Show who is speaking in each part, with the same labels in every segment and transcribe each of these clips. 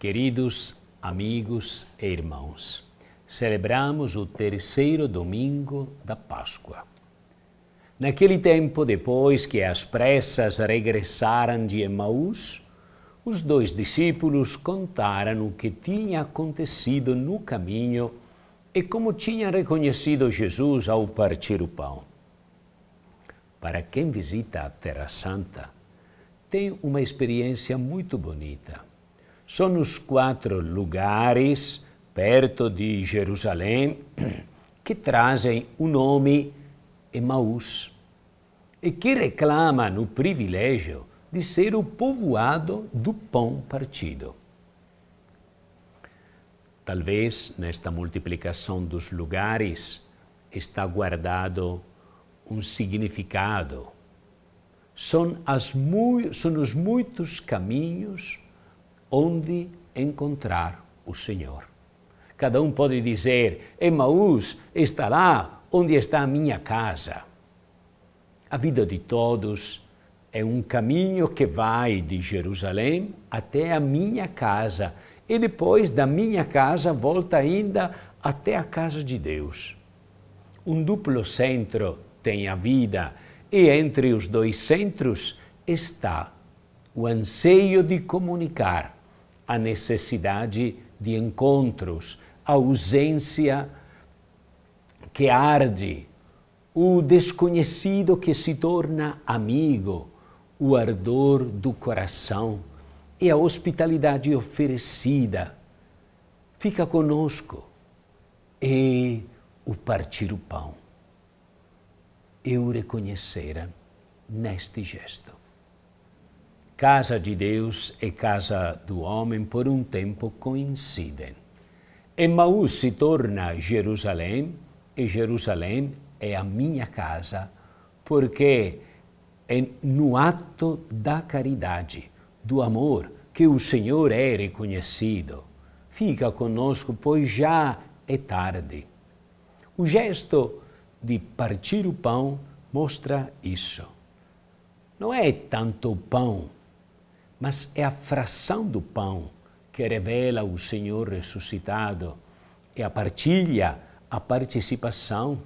Speaker 1: Queridos amigos e irmãos, celebramos o terceiro domingo da Páscoa. Naquele tempo, depois que as pressas regressaram de Emaús, os dois discípulos contaram o que tinha acontecido no caminho e como tinham reconhecido Jesus ao partir o pão. Para quem visita a Terra Santa, tem uma experiência muito bonita são os quatro lugares perto de Jerusalém que trazem o nome Emaús e que reclamam o privilégio de ser o povoado do pão partido. Talvez nesta multiplicação dos lugares está guardado um significado. São, as, são os muitos caminhos onde encontrar o Senhor. Cada um pode dizer: Emaús está lá onde está a minha casa. A vida de todos é um caminho que vai de Jerusalém até a minha casa e depois da minha casa volta ainda até a casa de Deus. Um duplo centro tem a vida e entre os dois centros está o anseio de comunicar a necessidade de encontros, a ausência que arde, o desconhecido que se torna amigo, o ardor do coração e a hospitalidade oferecida. Fica conosco e o partir o pão. Eu reconhecera neste gesto casa de Deus e casa do homem por um tempo coincidem. Emmaus se torna Jerusalém e Jerusalém é a minha casa, porque é no ato da caridade, do amor, que o Senhor é reconhecido. Fica conosco, pois já é tarde. O gesto de partir o pão mostra isso. Não é tanto o pão mas é a fração do pão que revela o Senhor ressuscitado, é a partilha, a participação.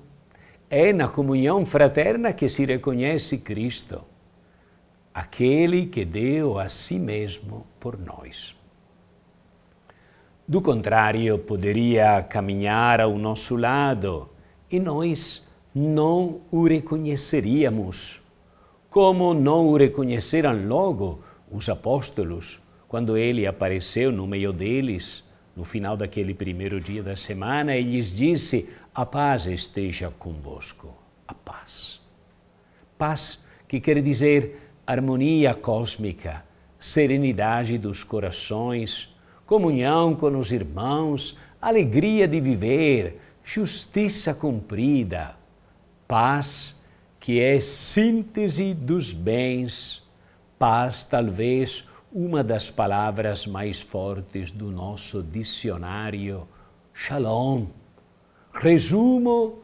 Speaker 1: É na comunhão fraterna que se reconhece Cristo, aquele que deu a si mesmo por nós. Do contrário, poderia caminhar ao nosso lado e nós não o reconheceríamos. Como não o reconheceram logo os apóstolos, quando ele apareceu no meio deles, no final daquele primeiro dia da semana, ele lhes disse: A paz esteja convosco. A paz. Paz que quer dizer harmonia cósmica, serenidade dos corações, comunhão com os irmãos, alegria de viver, justiça cumprida, paz que é síntese dos bens Paz, talvez uma das palavras mais fortes do nosso dicionário, Shalom. Resumo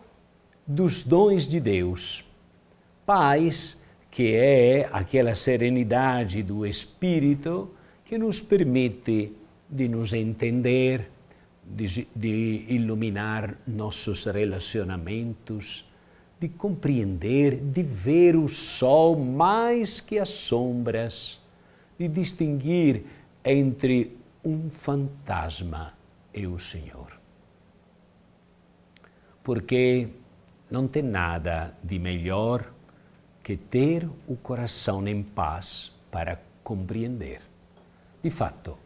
Speaker 1: dos dons de Deus. Paz, que é aquela serenidade do espírito que nos permite de nos entender, de, de iluminar nossos relacionamentos, de compreender, de ver o sol mais que as sombras, de distinguir entre um fantasma e o Senhor. Porque não tem nada de melhor que ter o coração em paz para compreender. De fato,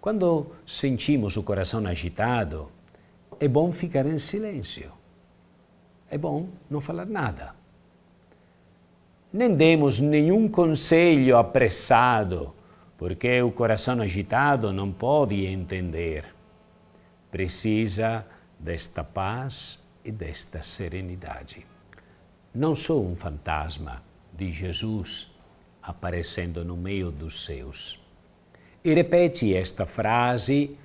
Speaker 1: quando sentimos o coração agitado, é bom ficar em silêncio é bom não falar nada. Nem demos nenhum conselho apressado, porque o coração agitado não pode entender. Precisa desta paz e desta serenidade. Não sou um fantasma de Jesus aparecendo no meio dos seus. E repete esta frase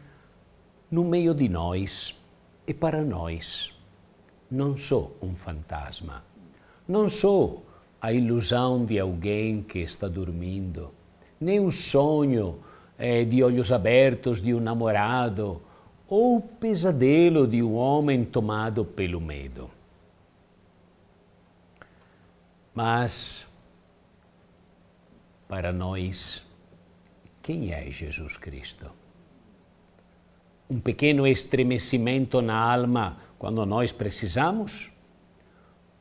Speaker 1: no meio de nós e para nós não sou um fantasma, não sou a ilusão de alguém que está dormindo, nem o sonho eh, de olhos abertos de um namorado ou o pesadelo de um homem tomado pelo medo. Mas, para nós, quem é Jesus Cristo? um pequeno estremecimento na alma quando nós precisamos?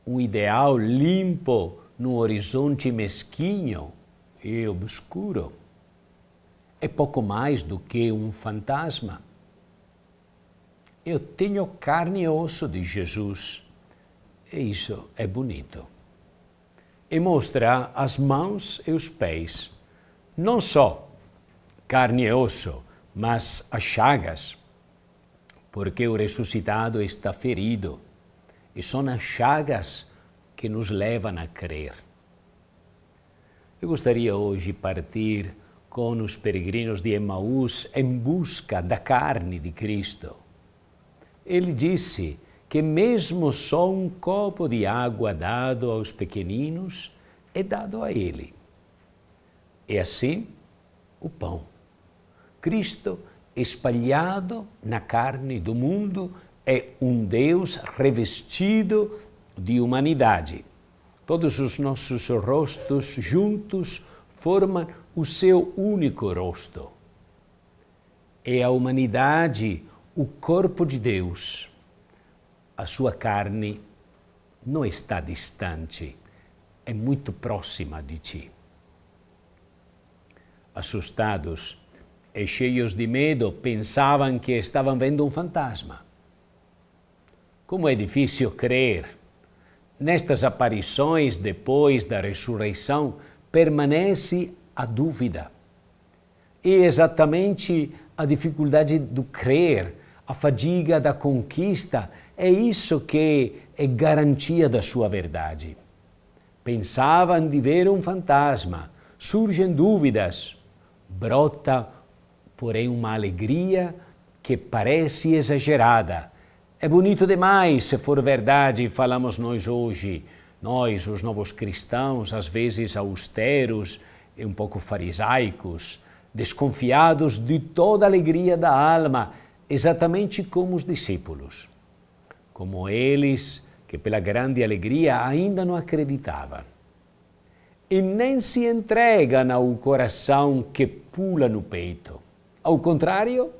Speaker 1: Um ideal limpo num horizonte mesquinho e obscuro? É pouco mais do que um fantasma. Eu tenho carne e osso de Jesus. E isso é bonito. E mostra as mãos e os pés. Não só carne e osso, mas as chagas, porque o ressuscitado está ferido, e são as chagas que nos levam a crer. Eu gostaria hoje partir com os peregrinos de Emmaus em busca da carne de Cristo. Ele disse que, mesmo só um copo de água dado aos pequeninos é dado a ele. E é assim, o pão. Cristo espalhado na carne do mundo é um Deus revestido de humanidade. Todos os nossos rostos juntos formam o seu único rosto. É a humanidade, o corpo de Deus. A sua carne não está distante, é muito próxima de ti. Assustados, e cheios de medo pensavam que estavam vendo um fantasma. Como é difícil crer. Nestas aparições depois da ressurreição permanece a dúvida. E exatamente a dificuldade do crer, a fadiga da conquista, é isso que é garantia da sua verdade. Pensavam de ver um fantasma, surgem dúvidas, brota porém uma alegria que parece exagerada. É bonito demais se for verdade, falamos nós hoje. Nós, os novos cristãos, às vezes austeros e um pouco farisaicos, desconfiados de toda a alegria da alma, exatamente como os discípulos, como eles que pela grande alegria ainda não acreditavam. E nem se entregam ao coração que pula no peito ao contrário,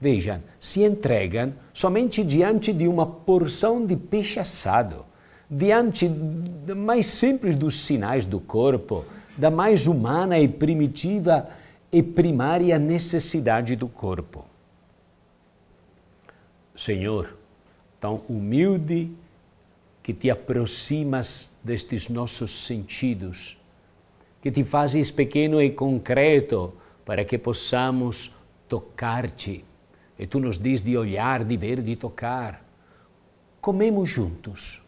Speaker 1: vejam, se entregam somente diante de uma porção de peixe assado, diante da mais simples dos sinais do corpo, da mais humana e primitiva e primária necessidade do corpo. Senhor, tão humilde que te aproximas destes nossos sentidos, que te fazes pequeno e concreto para que possamos tocar-te. E tu nos diz de olhar, de ver, de tocar. Comemos juntos.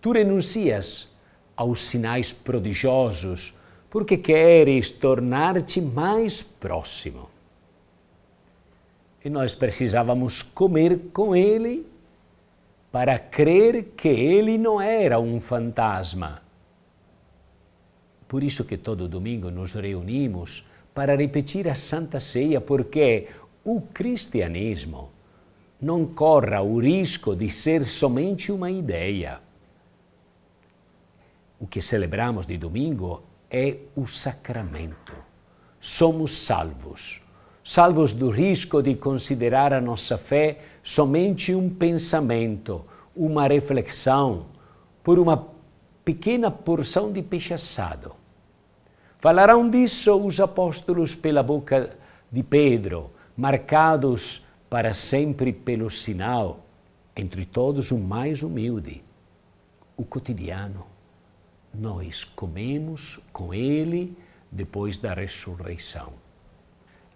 Speaker 1: Tu renuncias aos sinais prodigiosos porque queres tornar-te mais próximo. E nós precisávamos comer com ele para crer que ele não era um fantasma. Por isso que todo domingo nos reunimos para repetir a Santa Ceia, porque o cristianismo não corra o risco de ser somente uma ideia. O que celebramos de domingo é o sacramento. Somos salvos. Salvos do risco de considerar a nossa fé somente um pensamento, uma reflexão, por uma pequena porção de peixe assado. Falarão disso os apóstolos pela boca de Pedro, marcados para sempre pelo sinal, entre todos o mais humilde, o cotidiano. Nós comemos com ele depois da ressurreição.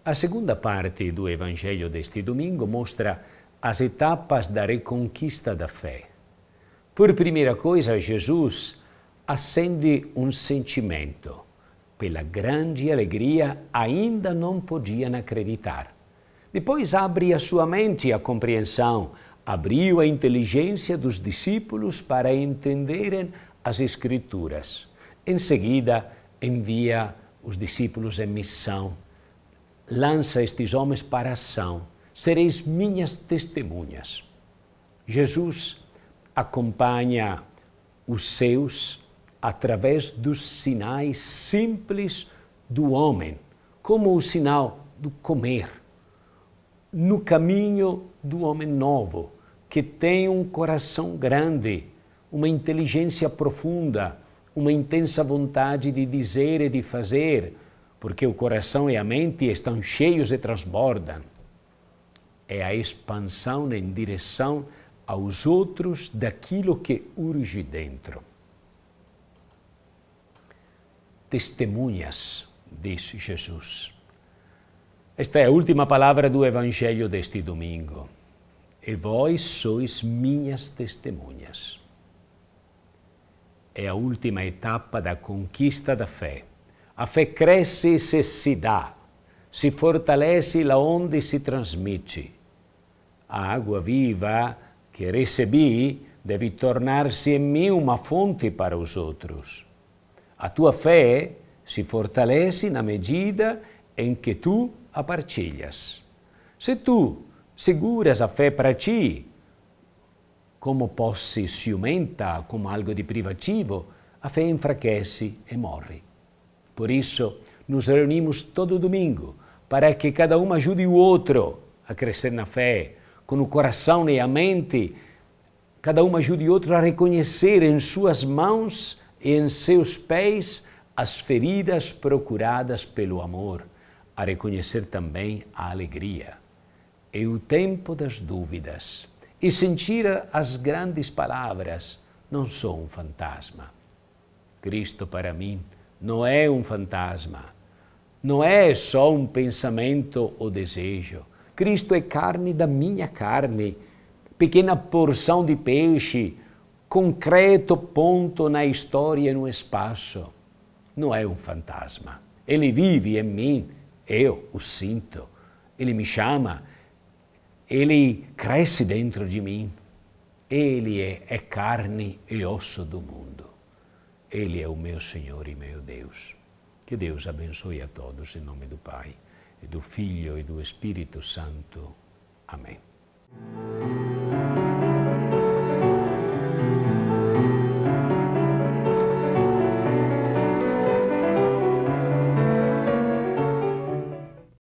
Speaker 1: A segunda parte do Evangelho deste domingo mostra as etapas da reconquista da fé. Por primeira coisa, Jesus acende um sentimento pela grande alegria, ainda não podiam acreditar. Depois abre a sua mente à compreensão, abriu a inteligência dos discípulos para entenderem as Escrituras. Em seguida, envia os discípulos em missão, lança estes homens para a ação. Sereis minhas testemunhas. Jesus acompanha os seus através dos sinais simples do homem, como o sinal do comer, no caminho do homem novo, que tem um coração grande, uma inteligência profunda, uma intensa vontade de dizer e de fazer, porque o coração e a mente estão cheios e transbordam. É a expansão em direção aos outros daquilo que urge dentro testemunhas, diz Jesus. Esta é a última palavra do Evangelho deste domingo. E vós sois minhas testemunhas. É a última etapa da conquista da fé. A fé cresce e se, se dá, se fortalece lá onde se transmite. A água viva que recebi deve tornar-se em mim uma fonte para os outros. A tua fé se fortalece na medida em que tu a partilhas. Se tu seguras a fé para ti, como posse ciumenta, como algo de privativo, a fé enfraquece e morre. Por isso, nos reunimos todo domingo para que cada um ajude o outro a crescer na fé, com o coração e a mente. Cada um ajude o outro a reconhecer em suas mãos e em seus pés as feridas procuradas pelo amor, a reconhecer também a alegria. É o tempo das dúvidas e sentir as grandes palavras. Não sou um fantasma. Cristo para mim não é um fantasma. Não é só um pensamento ou desejo. Cristo é carne da minha carne, pequena porção de peixe concreto ponto na história e no espaço. Não é um fantasma. Ele vive em mim, eu o sinto. Ele me chama, ele cresce dentro de mim. Ele é, é carne e osso do mundo. Ele é o meu Senhor e meu Deus. Que Deus abençoe a todos em nome do Pai, e do Filho e do Espírito Santo. Amém.